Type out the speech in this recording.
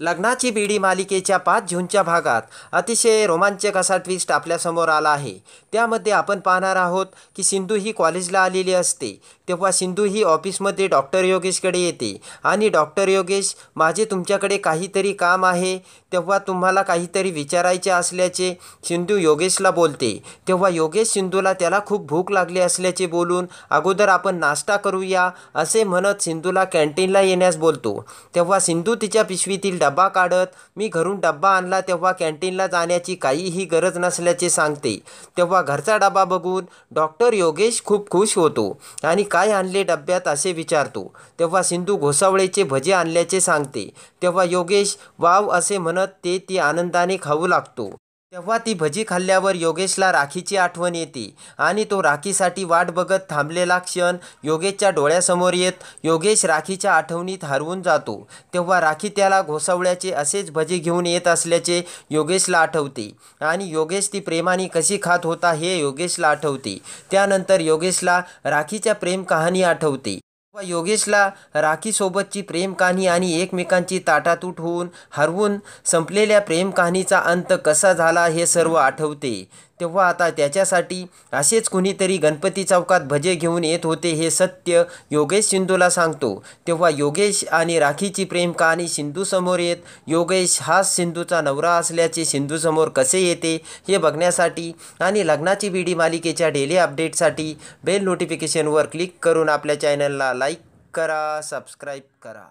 लग्नाची बीडी मालिकेच्या पाच जूनच्या भागात अतिशय रोमांचक असा ट्विस्ट आपल्यासमोर आला आहे त्यामध्ये आपण पाहणार आहोत की सिंधू ही कॉलेजला आलेली असते तेव्हा सिंधू ही ऑफिसमध्ये डॉक्टर योगेशकडे येते आणि डॉक्टर योगेश माझे तुमच्याकडे काहीतरी काम आहे तेव्हा तुम्हाला काहीतरी विचारायचे असल्याचे सिंधू योगेशला बोलते तेव्हा योगेश सिंधूला त्याला खूप भूक लागली असल्याचे बोलून अगोदर आपण नाश्ता करूया असे म्हणत सिंधूला कॅन्टीनला येण्यास बोलतो तेव्हा सिंधू तिच्या पिशवीतील डबा काढत मी घरून डबा आणला तेव्हा कॅन्टीनला जाण्याची काहीही गरज नसल्याचे सांगते तेव्हा घरचा डबा बघून डॉक्टर योगेश खूप खुश होतो आणि काय आणले डब्यात असे विचारतो तेव्हा सिंधू घोसावळेचे भजे आणल्याचे सांगते तेव्हा योगेश वाव असे म्हणत ते ती आनंदाने खाऊ लागतो तेव्हा ती भजी खाल्ल्यावर योगेशला राखीची आठवण येते आणि तो राखीसाठी वाट बघत थांबलेला क्षण योगेशच्या डोळ्यासमोर येत योगेश राखीच्या आठवणीत हरवून जातो तेव्हा राखी त्याला घोसावळ्याचे असेच भजी घेऊन येत असल्याचे योगेशला आठवते आणि योगेश ती प्रेमाने कशी खात होता हे योगेशला आठवते त्यानंतर योगेशला राखीच्या प्रेम कहाणी आठवते व योगेशला राखीसोबतची प्रेमकहाणी आणि एकमेकांची ताटातूट होऊन हरवून संपलेल्या प्रेमकहाणीचा अंत कसा झाला हे सर्व आठवते तेव्हा आता त्याच्यासाठी असेच कुणीतरी गणपती चौकात भजे घेऊन येत होते हे सत्य योगेश सिंधूला सांगतो तेव्हा योगेश आणि राखीची प्रेम कहाणी सिंधूसमोर येत योगेश हाच सिंधूचा नवरा असल्याचे सिंधूसमोर कसे येते हे बघण्यासाठी आणि लग्नाची बीडी मालिकेच्या डेली अपडेटसाठी बेल नोटिफिकेशनवर क्लिक करून आपल्या चॅनलला लाईक करा सबस्क्राईब करा